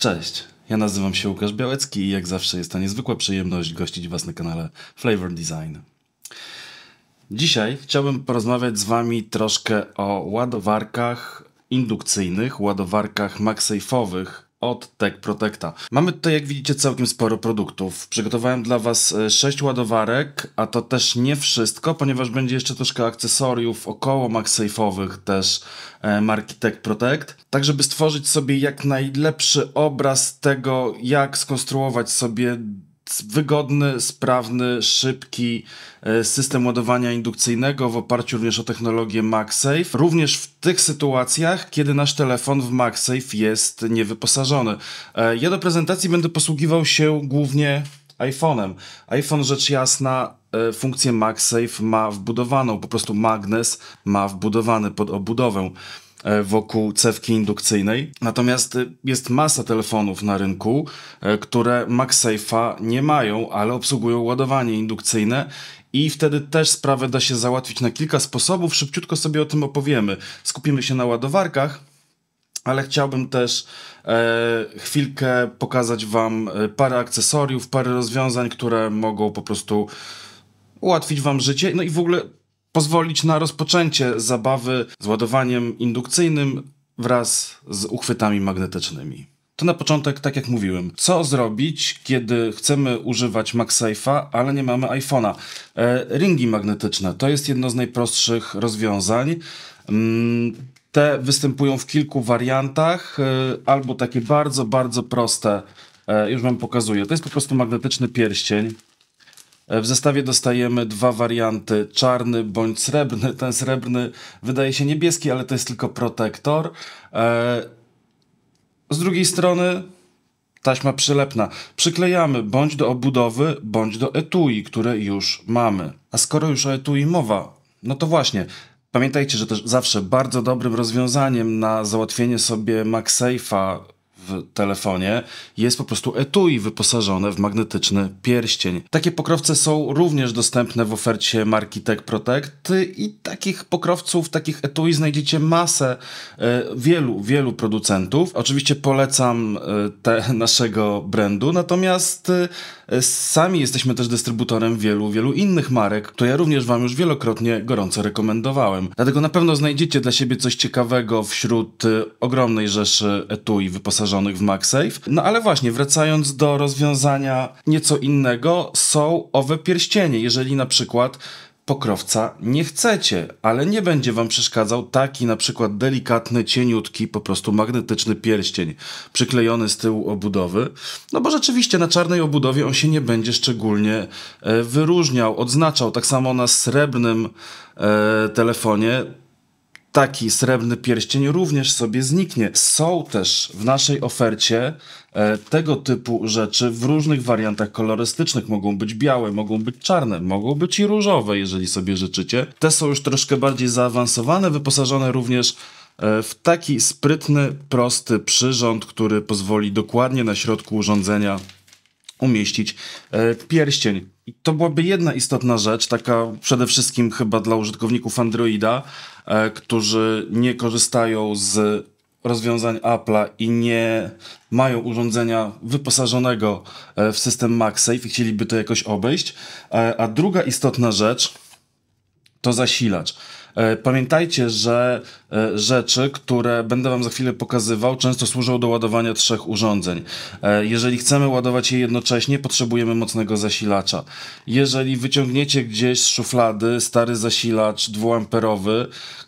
Cześć, ja nazywam się Łukasz Białecki i jak zawsze jest to niezwykła przyjemność gościć Was na kanale Flavor Design. Dzisiaj chciałbym porozmawiać z Wami troszkę o ładowarkach indukcyjnych, ładowarkach MagSafe'owych, od Tech Protecta. Mamy tutaj, jak widzicie, całkiem sporo produktów. Przygotowałem dla Was 6 e, ładowarek, a to też nie wszystko, ponieważ będzie jeszcze troszkę akcesoriów około MagSafe'owych też e, marki Tech Protect, tak żeby stworzyć sobie jak najlepszy obraz tego, jak skonstruować sobie wygodny, sprawny, szybki e, system ładowania indukcyjnego w oparciu również o technologię MagSafe, również w tych sytuacjach, kiedy nasz telefon w MagSafe jest niewyposażony. E, ja do prezentacji będę posługiwał się głównie iPhone'em. iPhone rzecz jasna e, funkcję MagSafe ma wbudowaną, po prostu magnes ma wbudowany pod obudowę. E, wokół cewki indukcyjnej. Natomiast e, jest masa telefonów na rynku, e, które MagSafe'a nie mają, ale obsługują ładowanie indukcyjne i wtedy też sprawę da się załatwić na kilka sposobów. Szybciutko sobie o tym opowiemy. Skupimy się na ładowarkach, ale chciałbym też e, chwilkę pokazać Wam parę akcesoriów, parę rozwiązań, które mogą po prostu ułatwić Wam życie. No i w ogóle pozwolić na rozpoczęcie zabawy z ładowaniem indukcyjnym wraz z uchwytami magnetycznymi. To na początek, tak jak mówiłem, co zrobić, kiedy chcemy używać MagSafe'a, ale nie mamy iPhone'a? E, ringi magnetyczne to jest jedno z najprostszych rozwiązań. Mm, te występują w kilku wariantach, e, albo takie bardzo, bardzo proste. E, już Wam pokazuję. To jest po prostu magnetyczny pierścień w zestawie dostajemy dwa warianty, czarny bądź srebrny. Ten srebrny wydaje się niebieski, ale to jest tylko protektor. E, z drugiej strony taśma przylepna. Przyklejamy bądź do obudowy, bądź do etui, które już mamy. A skoro już o etui mowa, no to właśnie, Pamiętajcie, że też zawsze bardzo dobrym rozwiązaniem na załatwienie sobie MagSafe'a w telefonie jest po prostu etui wyposażone w magnetyczny pierścień. Takie pokrowce są również dostępne w ofercie marki Tech Protect i takich pokrowców, takich etui znajdziecie masę e, wielu, wielu producentów. Oczywiście polecam e, te naszego brandu, natomiast e, E, sami jesteśmy też dystrybutorem wielu, wielu innych marek, które ja również Wam już wielokrotnie gorąco rekomendowałem. Dlatego na pewno znajdziecie dla siebie coś ciekawego wśród e, ogromnej rzeszy etui wyposażonych w MagSafe. No ale właśnie, wracając do rozwiązania nieco innego, są owe pierścienie. Jeżeli na przykład pokrowca nie chcecie, ale nie będzie wam przeszkadzał taki na przykład delikatny, cieniutki, po prostu magnetyczny pierścień przyklejony z tyłu obudowy, no bo rzeczywiście na czarnej obudowie on się nie będzie szczególnie e, wyróżniał, odznaczał. Tak samo na srebrnym e, telefonie taki srebrny pierścień również sobie zniknie. Są też w naszej ofercie e, tego typu rzeczy w różnych wariantach kolorystycznych. Mogą być białe, mogą być czarne, mogą być i różowe, jeżeli sobie życzycie. Te są już troszkę bardziej zaawansowane, wyposażone również e, w taki sprytny, prosty przyrząd, który pozwoli dokładnie na środku urządzenia umieścić e, pierścień. I to byłaby jedna istotna rzecz, taka przede wszystkim chyba dla użytkowników Androida, e, którzy nie korzystają z rozwiązań Apple'a i nie mają urządzenia wyposażonego e, w system MagSafe i chcieliby to jakoś obejść. A druga istotna rzecz to zasilacz. E, pamiętajcie, że e, rzeczy, które będę Wam za chwilę pokazywał, często służą do ładowania trzech urządzeń. E, jeżeli chcemy ładować je jednocześnie, potrzebujemy mocnego zasilacza. Jeżeli wyciągniecie gdzieś z szuflady stary zasilacz 2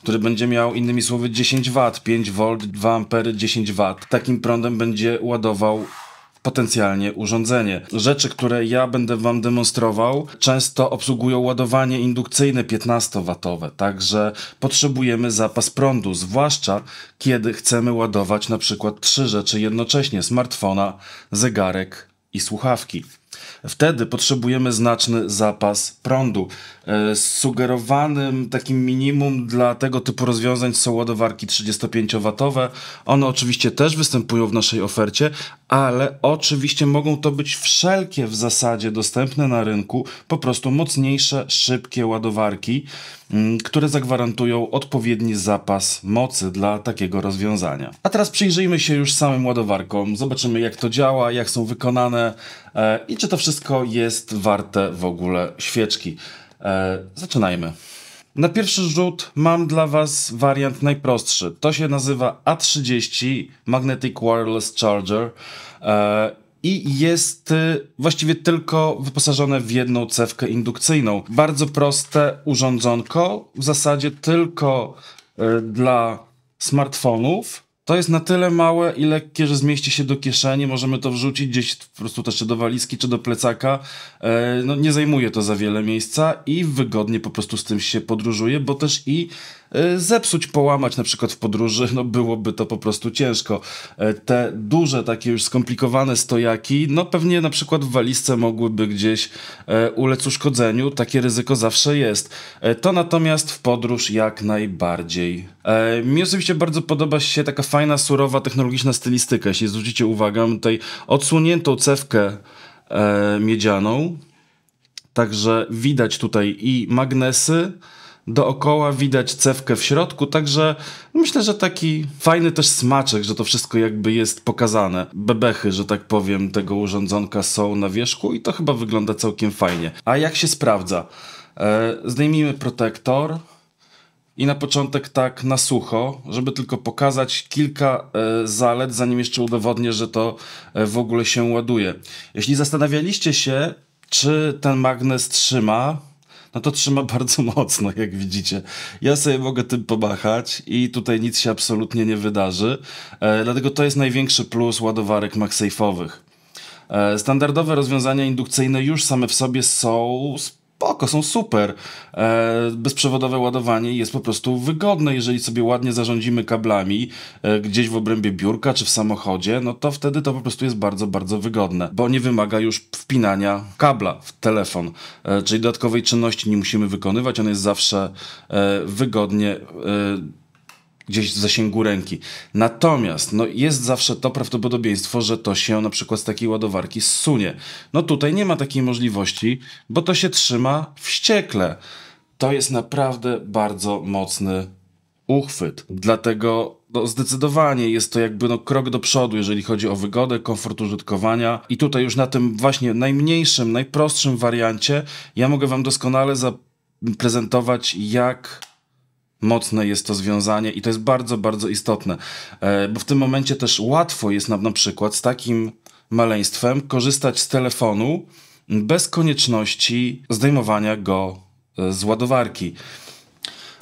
który będzie miał innymi słowy 10 W, 5 V, 2 A, 10 W, takim prądem będzie ładował potencjalnie urządzenie. Rzeczy, które ja będę Wam demonstrował, często obsługują ładowanie indukcyjne 15W, także potrzebujemy zapas prądu, zwłaszcza kiedy chcemy ładować na przykład trzy rzeczy jednocześnie: smartfona, zegarek i słuchawki. Wtedy potrzebujemy znaczny zapas prądu. E, sugerowanym takim minimum dla tego typu rozwiązań są ładowarki 35W. One oczywiście też występują w naszej ofercie, ale oczywiście mogą to być wszelkie w zasadzie dostępne na rynku, po prostu mocniejsze, szybkie ładowarki, mm, które zagwarantują odpowiedni zapas mocy dla takiego rozwiązania. A teraz przyjrzyjmy się już samym ładowarkom. Zobaczymy jak to działa, jak są wykonane, E, i czy to wszystko jest warte w ogóle świeczki. E, zaczynajmy. Na pierwszy rzut mam dla Was wariant najprostszy. To się nazywa A30 Magnetic Wireless Charger e, i jest y, właściwie tylko wyposażone w jedną cewkę indukcyjną. Bardzo proste urządzonko, w zasadzie tylko y, dla smartfonów to jest na tyle małe i lekkie, że zmieści się do kieszeni. Możemy to wrzucić gdzieś po prostu też czy do walizki, czy do plecaka. E, no, nie zajmuje to za wiele miejsca i wygodnie po prostu z tym się podróżuje, bo też i Y, zepsuć, połamać na przykład w podróży, no byłoby to po prostu ciężko. E, te duże, takie już skomplikowane stojaki, no pewnie na przykład w walizce mogłyby gdzieś e, ulec uszkodzeniu, takie ryzyko zawsze jest. E, to natomiast w podróż jak najbardziej. Mi osobiście bardzo podoba się taka fajna, surowa, technologiczna stylistyka. Jeśli zwrócicie uwagę, tutaj odsłoniętą cewkę miedzianą, Także widać tutaj i magnesy, dookoła widać cewkę w środku, także myślę, że taki fajny też smaczek, że to wszystko jakby jest pokazane. Bebechy, że tak powiem, tego urządzonka są na wierzchu i to chyba wygląda całkiem fajnie. A jak się sprawdza? E, zdejmijmy protektor i na początek tak na sucho, żeby tylko pokazać kilka e, zalet, zanim jeszcze udowodnię, że to e, w ogóle się ładuje. Jeśli zastanawialiście się, czy ten magnes trzyma, no to trzyma bardzo mocno, jak widzicie. Ja sobie mogę tym pomachać i tutaj nic się absolutnie nie wydarzy, e, dlatego to jest największy plus ładowarek MagSafe'owych. E, standardowe rozwiązania indukcyjne już same w sobie są spoko, są super. E, bezprzewodowe ładowanie jest po prostu wygodne, jeżeli sobie ładnie zarządzimy kablami e, gdzieś w obrębie biurka czy w samochodzie, no to wtedy to po prostu jest bardzo, bardzo wygodne, bo nie wymaga już wpinania kabla w telefon, e, czyli dodatkowej czynności nie musimy wykonywać, on jest zawsze e, wygodnie e, gdzieś w zasięgu ręki. Natomiast no, jest zawsze to prawdopodobieństwo, że to się na przykład z takiej ładowarki zsunie. No tutaj nie ma takiej możliwości, bo to się trzyma wściekle. To jest naprawdę bardzo mocny uchwyt. Dlatego no, zdecydowanie jest to jakby no, krok do przodu, jeżeli chodzi o wygodę, komfort użytkowania. I tutaj już na tym właśnie najmniejszym, najprostszym wariancie ja mogę Wam doskonale zaprezentować, jak mocne jest to związanie i to jest bardzo, bardzo istotne, e, bo w tym momencie też łatwo jest nam na przykład z takim maleństwem korzystać z telefonu bez konieczności zdejmowania go e, z ładowarki.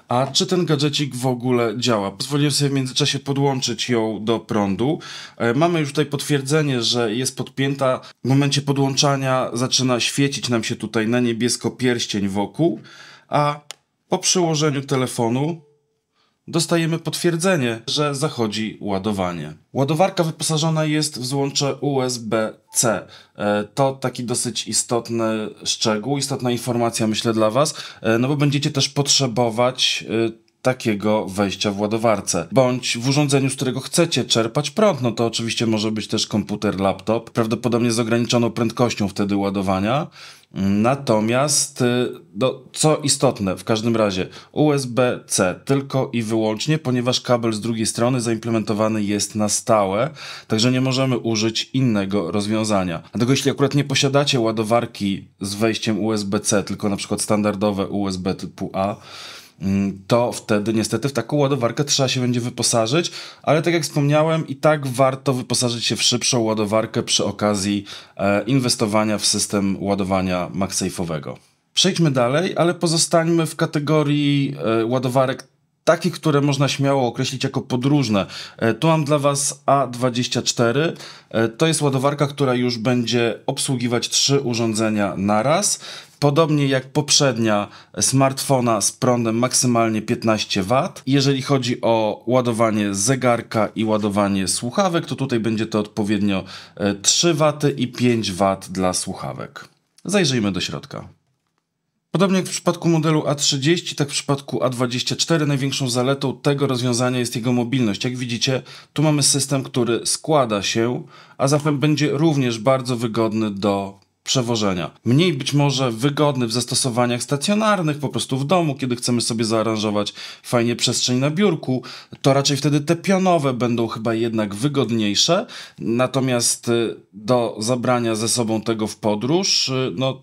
A czy ten gadżecik w ogóle działa? Pozwoliłem sobie w międzyczasie podłączyć ją do prądu. E, mamy już tutaj potwierdzenie, że jest podpięta. W momencie podłączania zaczyna świecić nam się tutaj na niebiesko pierścień wokół, a po przyłożeniu telefonu dostajemy potwierdzenie, że zachodzi ładowanie. Ładowarka wyposażona jest w złącze USB-C. E, to taki dosyć istotny szczegół, istotna informacja myślę dla Was, e, no bo będziecie też potrzebować e, takiego wejścia w ładowarce. Bądź w urządzeniu, z którego chcecie czerpać prąd, no to oczywiście może być też komputer, laptop, prawdopodobnie z ograniczoną prędkością wtedy ładowania. Natomiast, y, no, co istotne, w każdym razie USB-C tylko i wyłącznie, ponieważ kabel z drugiej strony zaimplementowany jest na stałe, także nie możemy użyć innego rozwiązania. Dlatego jeśli akurat nie posiadacie ładowarki z wejściem USB-C, tylko na przykład standardowe USB typu A, Mm, to wtedy niestety w taką ładowarkę trzeba się będzie wyposażyć, ale tak jak wspomniałem, i tak warto wyposażyć się w szybszą ładowarkę przy okazji e, inwestowania w system ładowania MagSafe'owego. Przejdźmy dalej, ale pozostańmy w kategorii e, ładowarek takich, które można śmiało określić jako podróżne. E, tu mam dla Was A24. To jest ładowarka, która już będzie obsługiwać trzy urządzenia naraz podobnie jak poprzednia smartfona z prądem maksymalnie 15 W. Jeżeli chodzi o ładowanie zegarka i ładowanie słuchawek, to tutaj będzie to odpowiednio 3 e, W i 5 W dla słuchawek. Zajrzyjmy do środka. Podobnie jak w przypadku modelu A30, tak w przypadku A24 największą zaletą tego rozwiązania jest jego mobilność. Jak widzicie, tu mamy system, który składa się, a zatem będzie również bardzo wygodny do przewożenia. Mniej być może wygodny w zastosowaniach stacjonarnych, po prostu w domu, kiedy chcemy sobie zaaranżować fajnie przestrzeń na biurku, to raczej wtedy te pionowe będą chyba jednak wygodniejsze. Natomiast y, do zabrania ze sobą tego w podróż, y, no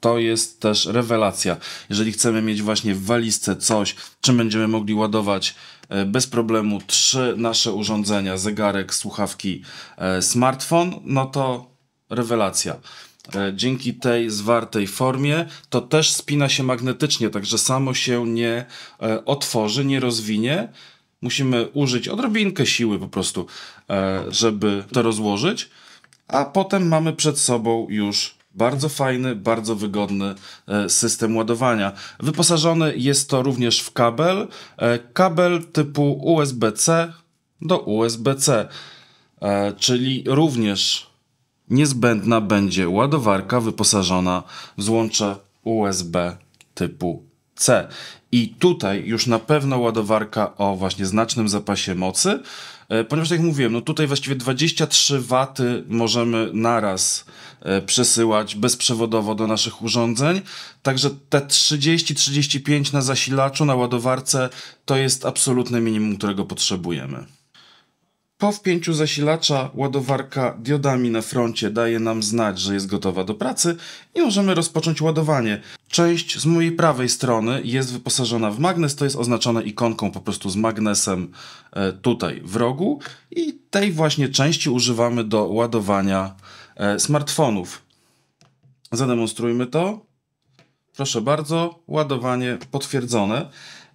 to jest też rewelacja. Jeżeli chcemy mieć właśnie w walizce coś, czym będziemy mogli ładować e, bez problemu trzy nasze urządzenia, zegarek, słuchawki, e, smartfon, no to rewelacja. E, dzięki tej zwartej formie, to też spina się magnetycznie, także samo się nie e, otworzy, nie rozwinie. Musimy użyć odrobinkę siły po prostu, e, żeby to rozłożyć, a potem mamy przed sobą już bardzo fajny, bardzo wygodny system ładowania. Wyposażony jest to również w kabel, kabel typu USB-C do USB-C, czyli również niezbędna będzie ładowarka wyposażona w złącze USB typu C. I tutaj już na pewno ładowarka o właśnie znacznym zapasie mocy, e, ponieważ tak jak mówiłem, no tutaj właściwie 23 W możemy naraz e, przesyłać bezprzewodowo do naszych urządzeń, także te 30-35 na zasilaczu, na ładowarce to jest absolutne minimum, którego potrzebujemy. Po wpięciu zasilacza ładowarka diodami na froncie daje nam znać, że jest gotowa do pracy i możemy rozpocząć ładowanie. Część z mojej prawej strony jest wyposażona w magnes, to jest oznaczone ikonką po prostu z magnesem e, tutaj w rogu i tej właśnie części używamy do ładowania e, smartfonów. Zademonstrujmy to. Proszę bardzo, ładowanie potwierdzone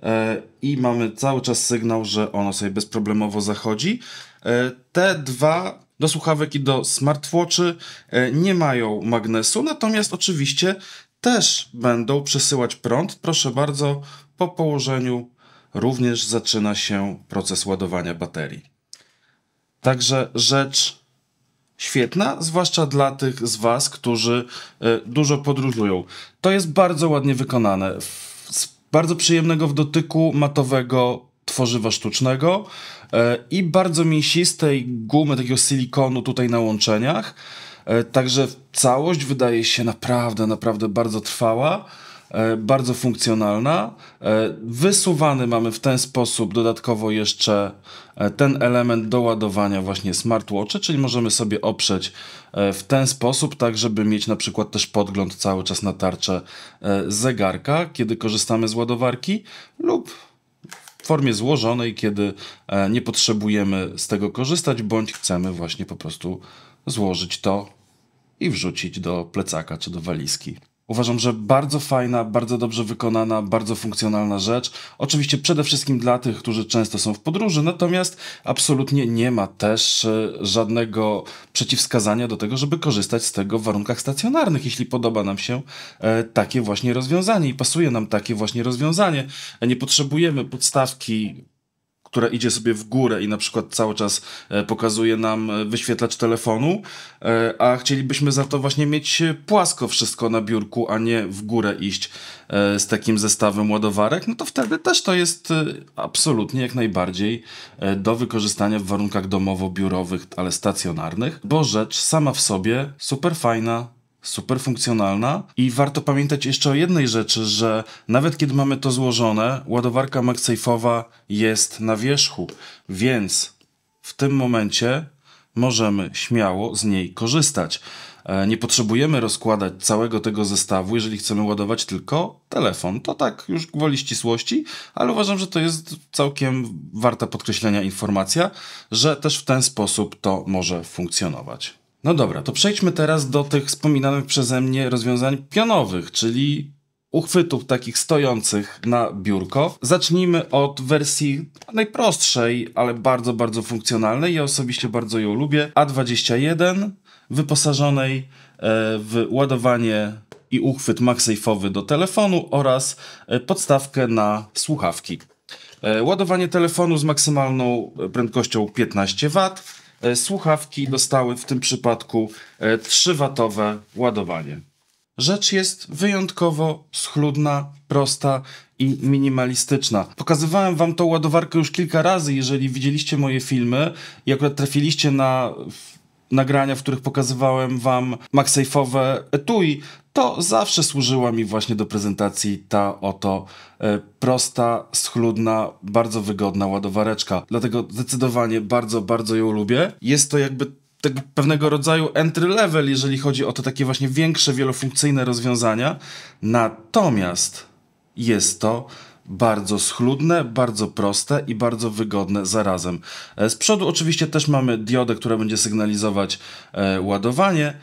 e, i mamy cały czas sygnał, że ono sobie bezproblemowo zachodzi. E, te dwa do słuchawek i do smartwatchy e, nie mają magnesu, natomiast oczywiście też będą przesyłać prąd. Proszę bardzo, po położeniu również zaczyna się proces ładowania baterii. Także rzecz świetna, zwłaszcza dla tych z Was, którzy e, dużo podróżują. To jest bardzo ładnie wykonane. Z bardzo przyjemnego w dotyku matowego tworzywa sztucznego e, i bardzo mięsistej gumy, takiego silikonu tutaj na łączeniach. E, także całość wydaje się naprawdę, naprawdę bardzo trwała, e, bardzo funkcjonalna. Wysuwany mamy w ten sposób dodatkowo jeszcze ten element do ładowania właśnie smartwatcha, czyli możemy sobie oprzeć w ten sposób, tak żeby mieć na przykład też podgląd cały czas na tarczę zegarka, kiedy korzystamy z ładowarki lub w formie złożonej, kiedy e, nie potrzebujemy z tego korzystać, bądź chcemy właśnie po prostu złożyć to i wrzucić do plecaka czy do walizki. Uważam, że bardzo fajna, bardzo dobrze wykonana, bardzo funkcjonalna rzecz. Oczywiście przede wszystkim dla tych, którzy często są w podróży, natomiast absolutnie nie ma też e, żadnego przeciwwskazania do tego, żeby korzystać z tego w warunkach stacjonarnych, jeśli podoba nam się e, takie właśnie rozwiązanie i pasuje nam takie właśnie rozwiązanie. E, nie potrzebujemy podstawki która idzie sobie w górę i na przykład cały czas e, pokazuje nam e, wyświetlacz telefonu, e, a chcielibyśmy za to właśnie mieć płasko wszystko na biurku, a nie w górę iść z takim zestawem ładowarek, no to wtedy też to jest absolutnie jak najbardziej do wykorzystania w warunkach domowo-biurowych, ale stacjonarnych, bo rzecz sama w sobie super fajna, super funkcjonalna. I warto pamiętać jeszcze o jednej rzeczy, że nawet kiedy mamy to złożone, ładowarka MagSafe'owa jest na wierzchu, więc w tym momencie możemy śmiało z niej korzystać. E, nie potrzebujemy rozkładać całego tego zestawu, jeżeli chcemy ładować tylko telefon. To tak już gwoli ścisłości, ale uważam, że to jest całkiem warta podkreślenia informacja, że też w ten sposób to może funkcjonować. No dobra, to przejdźmy teraz do tych wspominanych przeze mnie rozwiązań pionowych, czyli uchwytów takich stojących na biurko. Zacznijmy od wersji najprostszej, ale bardzo, bardzo funkcjonalnej. Ja osobiście bardzo ją lubię. A21 wyposażonej e, w ładowanie i uchwyt MagSafe'owy do telefonu oraz e, podstawkę na słuchawki. E, ładowanie telefonu z maksymalną prędkością 15 W E, słuchawki dostały w tym przypadku 3-watowe e, ładowanie. Rzecz jest wyjątkowo schludna, prosta i minimalistyczna. Pokazywałem wam tą ładowarkę już kilka razy, jeżeli widzieliście moje filmy i akurat trafiliście na nagrania, w których pokazywałem wam MagSafe'owe etui, to zawsze służyła mi właśnie do prezentacji ta oto e, prosta, schludna, bardzo wygodna ładowareczka. Dlatego zdecydowanie bardzo, bardzo ją lubię. Jest to jakby tak pewnego rodzaju entry level, jeżeli chodzi o te takie właśnie większe, wielofunkcyjne rozwiązania. Natomiast jest to bardzo schludne, bardzo proste i bardzo wygodne zarazem. E, z przodu oczywiście też mamy diodę, która będzie sygnalizować e, ładowanie,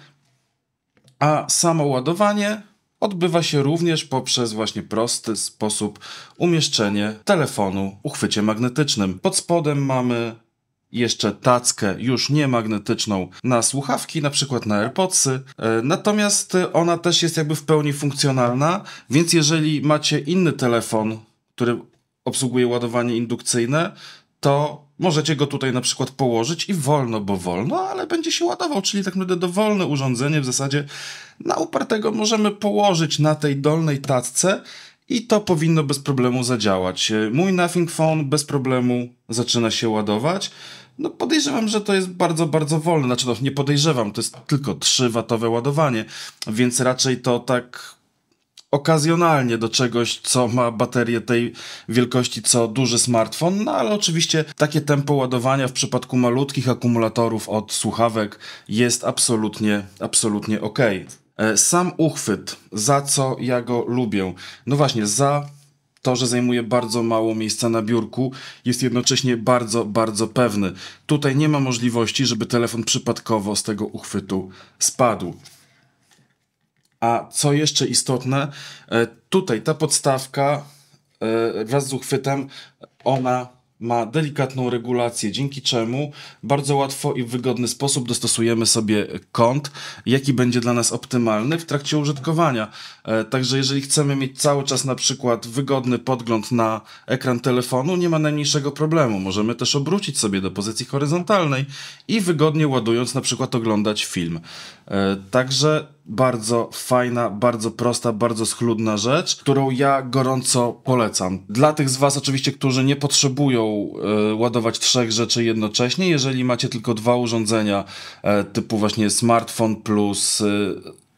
a samo ładowanie odbywa się również poprzez właśnie prosty sposób umieszczenie telefonu uchwycie magnetycznym. Pod spodem mamy jeszcze tackę już nie magnetyczną na słuchawki, na przykład na AirPodsy. E, natomiast ona też jest jakby w pełni funkcjonalna, więc jeżeli macie inny telefon który obsługuje ładowanie indukcyjne, to możecie go tutaj na przykład położyć i wolno, bo wolno, ale będzie się ładował, czyli tak naprawdę dowolne urządzenie w zasadzie na upartego możemy położyć na tej dolnej tacce i to powinno bez problemu zadziałać. Mój Nothing Phone bez problemu zaczyna się ładować. No podejrzewam, że to jest bardzo, bardzo wolne. Znaczy, no, nie podejrzewam, to jest tylko 3-watowe ładowanie, więc raczej to tak okazjonalnie do czegoś, co ma baterię tej wielkości co duży smartfon, no ale oczywiście takie tempo ładowania w przypadku malutkich akumulatorów od słuchawek jest absolutnie, absolutnie ok. E, sam uchwyt, za co ja go lubię? No właśnie, za to, że zajmuje bardzo mało miejsca na biurku, jest jednocześnie bardzo, bardzo pewny. Tutaj nie ma możliwości, żeby telefon przypadkowo z tego uchwytu spadł. A co jeszcze istotne, e, tutaj ta podstawka e, wraz z uchwytem, ona ma delikatną regulację, dzięki czemu bardzo łatwo i w wygodny sposób dostosujemy sobie kąt, jaki będzie dla nas optymalny w trakcie użytkowania. E, także jeżeli chcemy mieć cały czas na przykład wygodny podgląd na ekran telefonu, nie ma najmniejszego problemu. Możemy też obrócić sobie do pozycji horyzontalnej i wygodnie ładując na przykład oglądać film. Także bardzo fajna, bardzo prosta, bardzo schludna rzecz, którą ja gorąco polecam. Dla tych z Was oczywiście, którzy nie potrzebują e, ładować trzech rzeczy jednocześnie, jeżeli macie tylko dwa urządzenia e, typu właśnie smartfon plus e,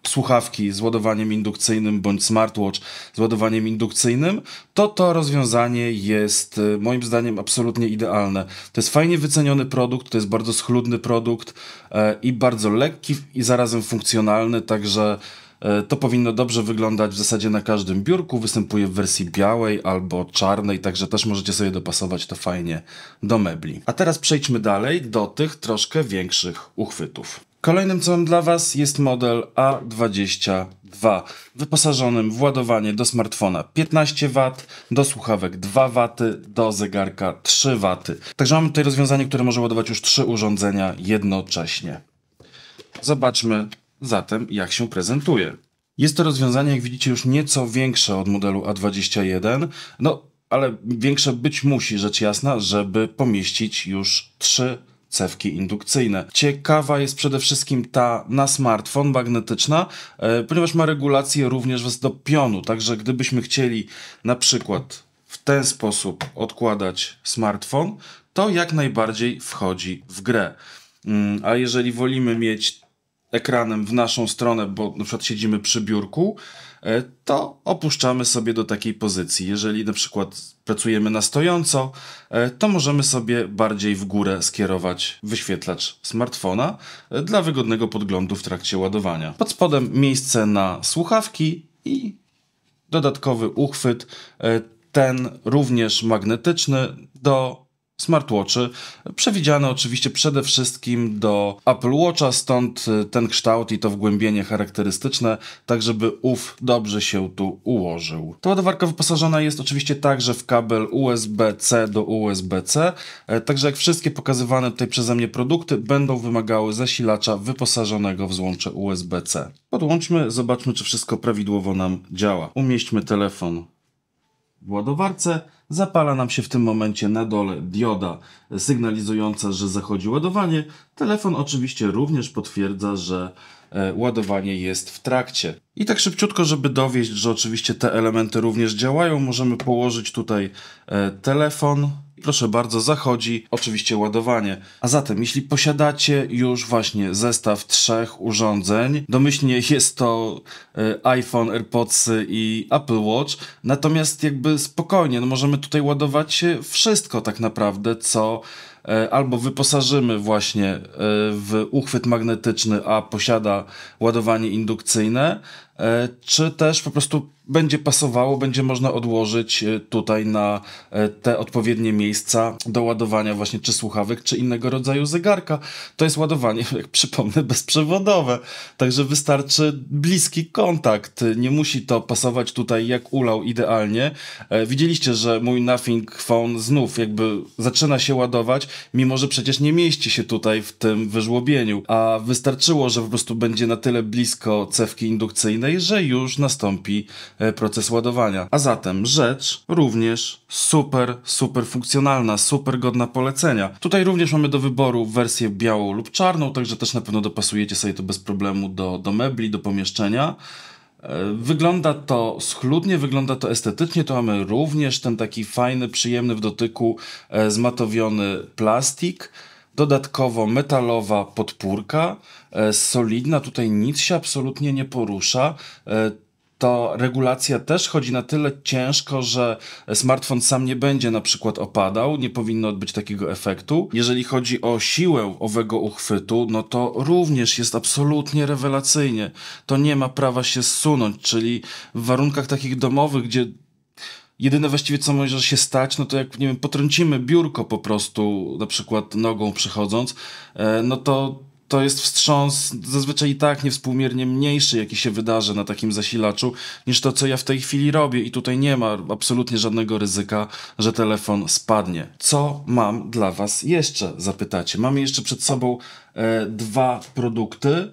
słuchawki z ładowaniem indukcyjnym bądź smartwatch z ładowaniem indukcyjnym, to to rozwiązanie jest y, moim zdaniem absolutnie idealne. To jest fajnie wyceniony produkt, to jest bardzo schludny produkt y, i bardzo lekki i zarazem funkcjonalny, także y, to powinno dobrze wyglądać w zasadzie na każdym biurku. Występuje w wersji białej albo czarnej, także też możecie sobie dopasować to fajnie do mebli. A teraz przejdźmy dalej do tych troszkę większych uchwytów. Kolejnym mam dla Was jest model A22, wyposażonym w ładowanie do smartfona 15W, do słuchawek 2W, do zegarka 3W. Także mamy tutaj rozwiązanie, które może ładować już trzy urządzenia jednocześnie. Zobaczmy zatem, jak się prezentuje. Jest to rozwiązanie, jak widzicie, już nieco większe od modelu A21. No, ale większe być musi, rzecz jasna, żeby pomieścić już trzy cewki indukcyjne. Ciekawa jest przede wszystkim ta na smartfon magnetyczna, e, ponieważ ma regulację również do pionu, także gdybyśmy chcieli na przykład w ten sposób odkładać smartfon, to jak najbardziej wchodzi w grę. Mm, a jeżeli wolimy mieć ekranem w naszą stronę, bo na przykład siedzimy przy biurku, E, to opuszczamy sobie do takiej pozycji. Jeżeli na przykład pracujemy na stojąco, e, to możemy sobie bardziej w górę skierować wyświetlacz smartfona e, dla wygodnego podglądu w trakcie ładowania. Pod spodem miejsce na słuchawki i dodatkowy uchwyt, ten również magnetyczny do smartwatchy, przewidziane oczywiście przede wszystkim do Apple Watcha, stąd e, ten kształt i to wgłębienie charakterystyczne, tak żeby ów dobrze się tu ułożył. Ta ładowarka wyposażona jest oczywiście także w kabel USB-C do USB-C, e, także jak wszystkie pokazywane tutaj przeze mnie produkty będą wymagały zasilacza wyposażonego w złącze USB-C. Podłączmy, zobaczmy czy wszystko prawidłowo nam działa. Umieśćmy telefon w ładowarce, Zapala nam się w tym momencie na dole dioda sygnalizująca, że zachodzi ładowanie. Telefon oczywiście również potwierdza, że e, ładowanie jest w trakcie. I tak szybciutko, żeby dowieść, że oczywiście te elementy również działają, możemy położyć tutaj e, telefon proszę bardzo, zachodzi oczywiście ładowanie. A zatem, jeśli posiadacie już właśnie zestaw trzech urządzeń, domyślnie jest to e, iPhone, AirPods i Apple Watch, natomiast jakby spokojnie, no możemy tutaj ładować e, wszystko tak naprawdę, co e, albo wyposażymy właśnie w uchwyt magnetyczny, a posiada ładowanie indukcyjne, E, czy też po prostu będzie pasowało, będzie można odłożyć e, tutaj na e, te odpowiednie miejsca do ładowania właśnie czy słuchawek, czy innego rodzaju zegarka. To jest ładowanie, jak przypomnę, bezprzewodowe, także wystarczy bliski kontakt. Nie musi to pasować tutaj jak ulał idealnie. Widzieliście, że mój Nothing Phone znów jakby zaczyna się ładować, mimo że przecież nie mieści się tutaj w tym wyżłobieniu, a wystarczyło, że po prostu będzie na tyle blisko cewki indukcyjnej, że już nastąpi e, proces ładowania. A zatem rzecz również super, super funkcjonalna, super godna polecenia. Tutaj również mamy do wyboru wersję białą lub czarną, także też na pewno dopasujecie sobie to bez problemu do, do mebli, do pomieszczenia. E, wygląda to schludnie, wygląda to estetycznie, to mamy również ten taki fajny, przyjemny w dotyku e, zmatowiony plastik. Dodatkowo metalowa podpórka, e, solidna, tutaj nic się absolutnie nie porusza e, to regulacja też chodzi na tyle ciężko, że smartfon sam nie będzie na przykład opadał, nie powinno odbyć takiego efektu. Jeżeli chodzi o siłę owego uchwytu, no to również jest absolutnie rewelacyjnie. To nie ma prawa się zsunąć, czyli w warunkach takich domowych, gdzie Jedyne właściwie, co może się stać, no to jak, nie wiem, potrącimy biurko po prostu, na przykład nogą przechodząc, e, no to to jest wstrząs zazwyczaj i tak niewspółmiernie mniejszy, jaki się wydarzy na takim zasilaczu, niż to, co ja w tej chwili robię. I tutaj nie ma absolutnie żadnego ryzyka, że telefon spadnie. Co mam dla Was jeszcze? Zapytacie. Mamy jeszcze przed sobą e, dwa produkty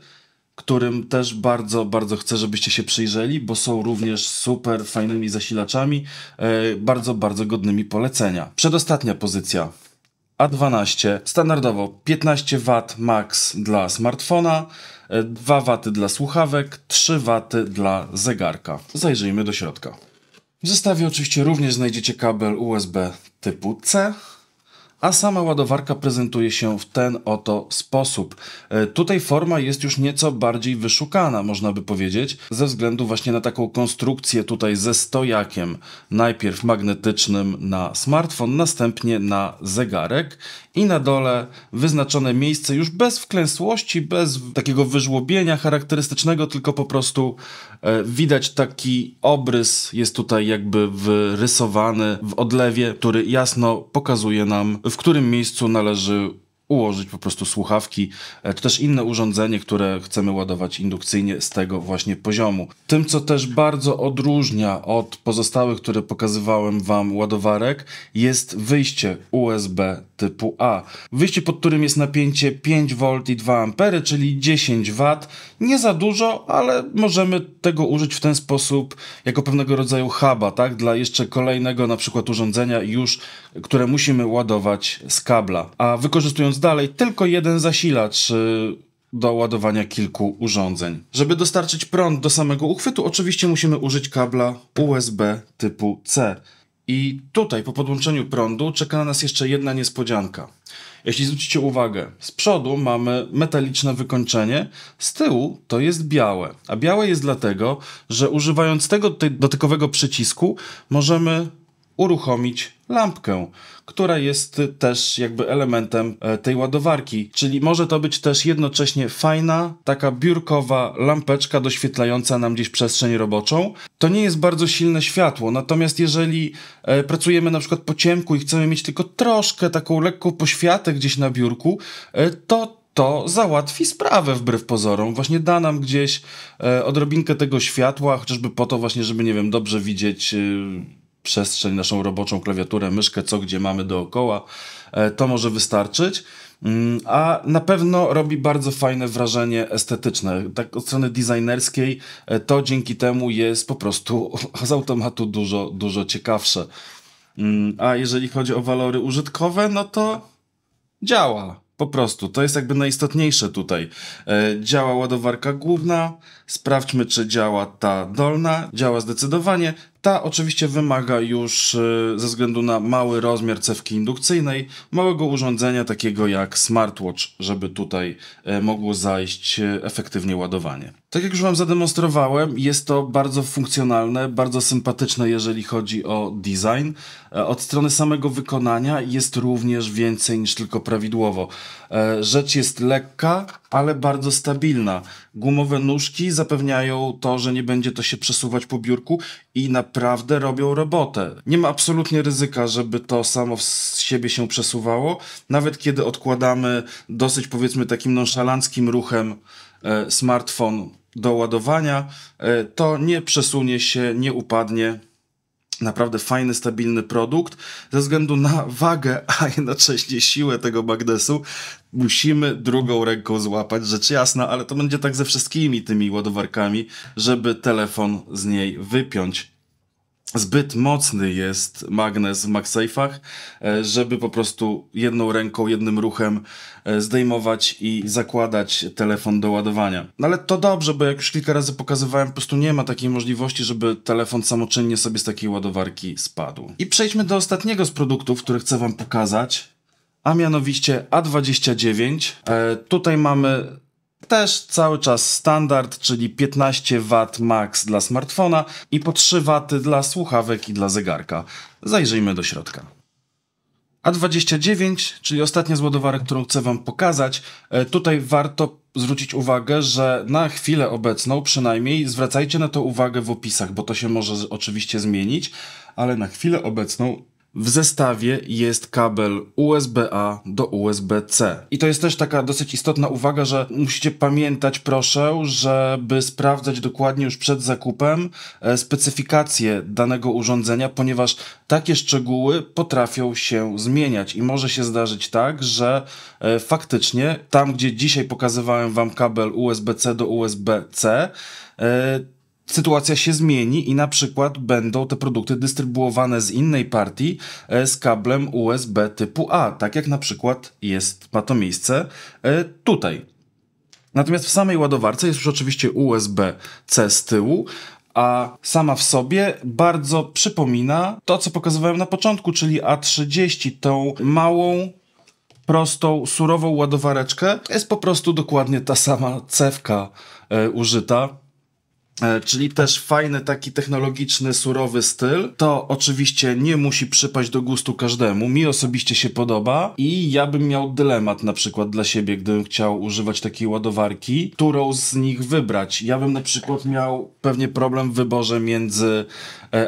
którym też bardzo, bardzo chcę, żebyście się przyjrzeli, bo są również super fajnymi zasilaczami, e, bardzo, bardzo godnymi polecenia. Przedostatnia pozycja. A12, standardowo 15 W max dla smartfona, 2 e, W dla słuchawek, 3 W dla zegarka. Zajrzyjmy do środka. W zestawie oczywiście również znajdziecie kabel USB typu C, a sama ładowarka prezentuje się w ten oto sposób. E, tutaj forma jest już nieco bardziej wyszukana, można by powiedzieć, ze względu właśnie na taką konstrukcję tutaj ze stojakiem, najpierw magnetycznym na smartfon, następnie na zegarek i na dole wyznaczone miejsce już bez wklęsłości, bez takiego wyżłobienia charakterystycznego, tylko po prostu E, widać taki obrys, jest tutaj jakby wyrysowany w odlewie, który jasno pokazuje nam, w którym miejscu należy ułożyć po prostu słuchawki, czy e, też inne urządzenie, które chcemy ładować indukcyjnie z tego właśnie poziomu. Tym, co też bardzo odróżnia od pozostałych, które pokazywałem Wam ładowarek, jest wyjście USB typu A. Wyjście, pod którym jest napięcie 5V i 2A, czyli 10W. Nie za dużo, ale możemy tego użyć w ten sposób jako pewnego rodzaju huba, tak? Dla jeszcze kolejnego na przykład urządzenia już, które musimy ładować z kabla. A wykorzystując dalej, tylko jeden zasilacz y, do ładowania kilku urządzeń. Żeby dostarczyć prąd do samego uchwytu, oczywiście musimy użyć kabla USB typu C. I tutaj po podłączeniu prądu czeka na nas jeszcze jedna niespodzianka. Jeśli zwrócicie uwagę, z przodu mamy metaliczne wykończenie, z tyłu to jest białe. A białe jest dlatego, że używając tego dotykowego przycisku możemy uruchomić lampkę, która jest też jakby elementem e, tej ładowarki. Czyli może to być też jednocześnie fajna, taka biurkowa lampeczka doświetlająca nam gdzieś przestrzeń roboczą. To nie jest bardzo silne światło, natomiast jeżeli e, pracujemy na przykład po ciemku i chcemy mieć tylko troszkę taką lekką poświatę gdzieś na biurku, e, to to załatwi sprawę wbrew pozorom. Właśnie da nam gdzieś e, odrobinkę tego światła, chociażby po to właśnie, żeby, nie wiem, dobrze widzieć y, przestrzeń, naszą roboczą klawiaturę, myszkę, co gdzie mamy dookoła, e, to może wystarczyć. Mm, a na pewno robi bardzo fajne wrażenie estetyczne. Tak od strony designerskiej e, to dzięki temu jest po prostu z automatu dużo, dużo ciekawsze. Mm, a jeżeli chodzi o walory użytkowe, no to działa. Po prostu, to jest jakby najistotniejsze tutaj. E, działa ładowarka główna, sprawdźmy czy działa ta dolna, działa zdecydowanie, ta oczywiście wymaga już e, ze względu na mały rozmiar cewki indukcyjnej małego urządzenia takiego jak smartwatch, żeby tutaj e, mogło zajść e, efektywnie ładowanie. Tak jak już Wam zademonstrowałem, jest to bardzo funkcjonalne, bardzo sympatyczne, jeżeli chodzi o design. Od strony samego wykonania jest również więcej niż tylko prawidłowo. Rzecz jest lekka, ale bardzo stabilna. Gumowe nóżki zapewniają to, że nie będzie to się przesuwać po biurku i na naprawdę robią robotę. Nie ma absolutnie ryzyka, żeby to samo z siebie się przesuwało, nawet kiedy odkładamy dosyć powiedzmy takim nonszalanckim ruchem e, smartfon do ładowania, e, to nie przesunie się, nie upadnie. Naprawdę fajny, stabilny produkt. Ze względu na wagę, a jednocześnie siłę tego magnesu, musimy drugą ręką złapać, rzecz jasna, ale to będzie tak ze wszystkimi tymi ładowarkami, żeby telefon z niej wypiąć zbyt mocny jest magnes w MagSafe'ach, e, żeby po prostu jedną ręką, jednym ruchem e, zdejmować i zakładać telefon do ładowania. No ale to dobrze, bo jak już kilka razy pokazywałem, po prostu nie ma takiej możliwości, żeby telefon samoczynnie sobie z takiej ładowarki spadł. I przejdźmy do ostatniego z produktów, który chcę Wam pokazać, a mianowicie A29. E, tutaj mamy też cały czas standard, czyli 15 W max dla smartfona i po 3 W dla słuchawek i dla zegarka. Zajrzyjmy do środka. A29, czyli ostatnia z ładowarek, którą chcę Wam pokazać, e, tutaj warto zwrócić uwagę, że na chwilę obecną przynajmniej zwracajcie na to uwagę w opisach, bo to się może oczywiście zmienić, ale na chwilę obecną w zestawie jest kabel USB-A do USB-C. I to jest też taka dosyć istotna uwaga, że musicie pamiętać, proszę, żeby sprawdzać dokładnie już przed zakupem e, specyfikację danego urządzenia, ponieważ takie szczegóły potrafią się zmieniać i może się zdarzyć tak, że e, faktycznie tam, gdzie dzisiaj pokazywałem Wam kabel USB-C do USB-C, e, sytuacja się zmieni i na przykład będą te produkty dystrybuowane z innej partii e, z kablem USB typu A, tak jak na przykład jest, ma to miejsce e, tutaj. Natomiast w samej ładowarce jest już oczywiście USB-C z tyłu, a sama w sobie bardzo przypomina to, co pokazywałem na początku, czyli A30, tą małą, prostą, surową ładowareczkę. jest po prostu dokładnie ta sama cewka y, użyta. E, czyli też fajny taki technologiczny, surowy styl. To oczywiście nie musi przypaść do gustu każdemu. Mi osobiście się podoba i ja bym miał dylemat na przykład dla siebie, gdybym chciał używać takiej ładowarki, którą z nich wybrać. Ja bym na przykład miał pewnie problem w wyborze między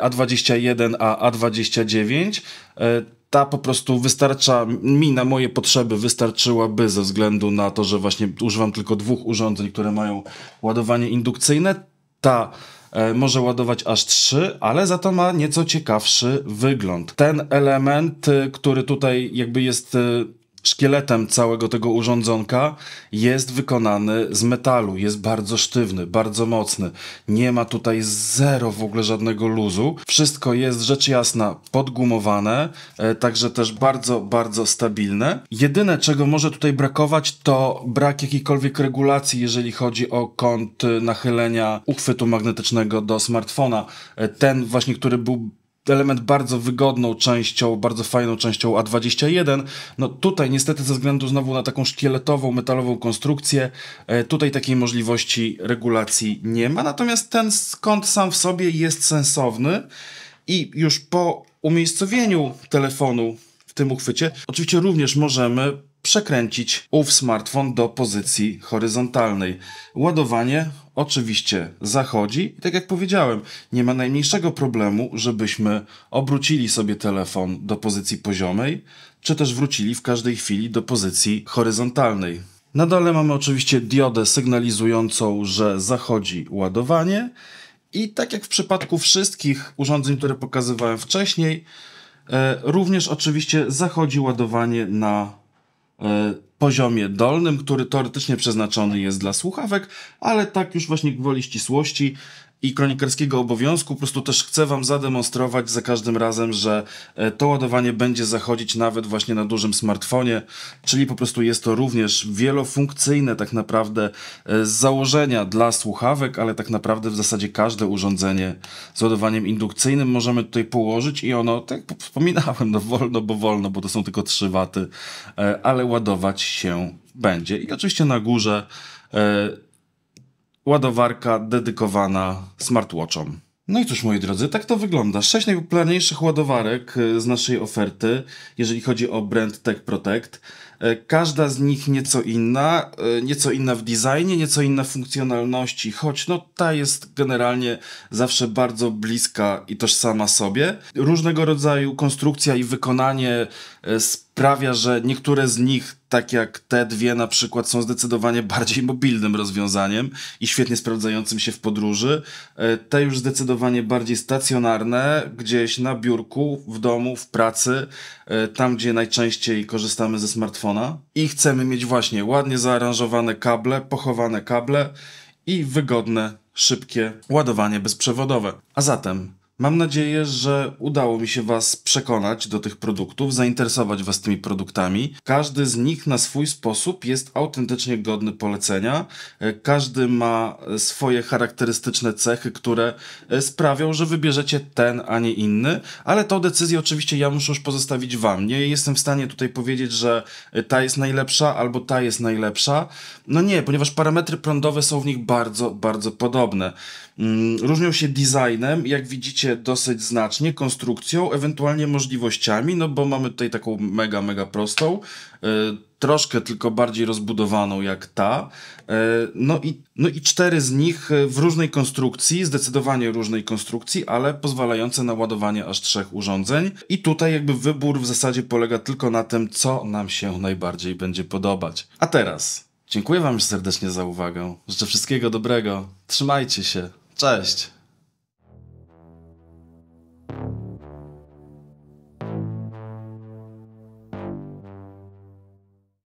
A21 e, a A29 e, ta po prostu wystarcza mi na moje potrzeby, wystarczyłaby ze względu na to, że właśnie używam tylko dwóch urządzeń, które mają ładowanie indukcyjne. Ta e, może ładować aż 3, ale za to ma nieco ciekawszy wygląd. Ten element, y, który tutaj jakby jest y, szkieletem całego tego urządzonka jest wykonany z metalu, jest bardzo sztywny, bardzo mocny. Nie ma tutaj zero w ogóle żadnego luzu. Wszystko jest rzecz jasna podgumowane, e, także też bardzo, bardzo stabilne. Jedyne, czego może tutaj brakować, to brak jakiejkolwiek regulacji, jeżeli chodzi o kąt e, nachylenia uchwytu magnetycznego do smartfona. E, ten właśnie, który był element bardzo wygodną częścią, bardzo fajną częścią A21. No tutaj niestety ze względu znowu na taką szkieletową, metalową konstrukcję, e, tutaj takiej możliwości regulacji nie ma. Natomiast ten skąd sam w sobie jest sensowny i już po umiejscowieniu telefonu w tym uchwycie, oczywiście również możemy przekręcić ów smartfon do pozycji horyzontalnej. Ładowanie oczywiście zachodzi i tak jak powiedziałem, nie ma najmniejszego problemu, żebyśmy obrócili sobie telefon do pozycji poziomej, czy też wrócili w każdej chwili do pozycji horyzontalnej. Na dole mamy oczywiście diodę sygnalizującą, że zachodzi ładowanie i tak jak w przypadku wszystkich urządzeń, które pokazywałem wcześniej, e, również oczywiście zachodzi ładowanie na E, poziomie dolnym, który teoretycznie przeznaczony jest dla słuchawek, ale tak już właśnie gwoli ścisłości i kronikarskiego obowiązku. Po prostu też chcę Wam zademonstrować za każdym razem, że e, to ładowanie będzie zachodzić nawet właśnie na dużym smartfonie, czyli po prostu jest to również wielofunkcyjne tak naprawdę e, z założenia dla słuchawek, ale tak naprawdę w zasadzie każde urządzenie z ładowaniem indukcyjnym możemy tutaj położyć i ono, tak jak wspominałem, no wolno, bo wolno, bo to są tylko 3 waty, e, ale ładować się będzie. I oczywiście na górze ładowarka dedykowana smartwatchom. No i cóż, moi drodzy, tak to wygląda. Sześć najpopularniejszych ładowarek e, z naszej oferty, jeżeli chodzi o brand Tech Protect. E, każda z nich nieco inna, e, nieco inna w designie, nieco inna w funkcjonalności, choć no ta jest generalnie zawsze bardzo bliska i tożsama sobie. Różnego rodzaju konstrukcja i wykonanie e, sprawia, że niektóre z nich, tak jak te dwie na przykład, są zdecydowanie bardziej mobilnym rozwiązaniem i świetnie sprawdzającym się w podróży. Te już zdecydowanie bardziej stacjonarne, gdzieś na biurku, w domu, w pracy, tam gdzie najczęściej korzystamy ze smartfonu iPhone'a i chcemy mieć właśnie ładnie zaaranżowane kable, pochowane kable i wygodne, szybkie ładowanie bezprzewodowe. A zatem Mam nadzieję, że udało mi się Was przekonać do tych produktów, zainteresować Was tymi produktami. Każdy z nich na swój sposób jest autentycznie godny polecenia. E, każdy ma e, swoje charakterystyczne cechy, które e, sprawią, że wybierzecie ten, a nie inny, ale tą decyzję oczywiście ja muszę już pozostawić Wam. Nie jestem w stanie tutaj powiedzieć, że ta jest najlepsza albo ta jest najlepsza. No nie, ponieważ parametry prądowe są w nich bardzo, bardzo podobne. Mm, różnią się designem, jak widzicie, dosyć znacznie, konstrukcją, ewentualnie możliwościami, no bo mamy tutaj taką mega, mega prostą, e, troszkę tylko bardziej rozbudowaną jak ta. E, no i, no i cztery z nich e, w różnej konstrukcji, zdecydowanie różnej konstrukcji, ale pozwalające na ładowanie aż trzech urządzeń. I tutaj jakby wybór w zasadzie polega tylko na tym, co nam się najbardziej będzie podobać. A teraz. Dziękuję Wam serdecznie za uwagę. Życzę wszystkiego dobrego. Trzymajcie się. Cześć!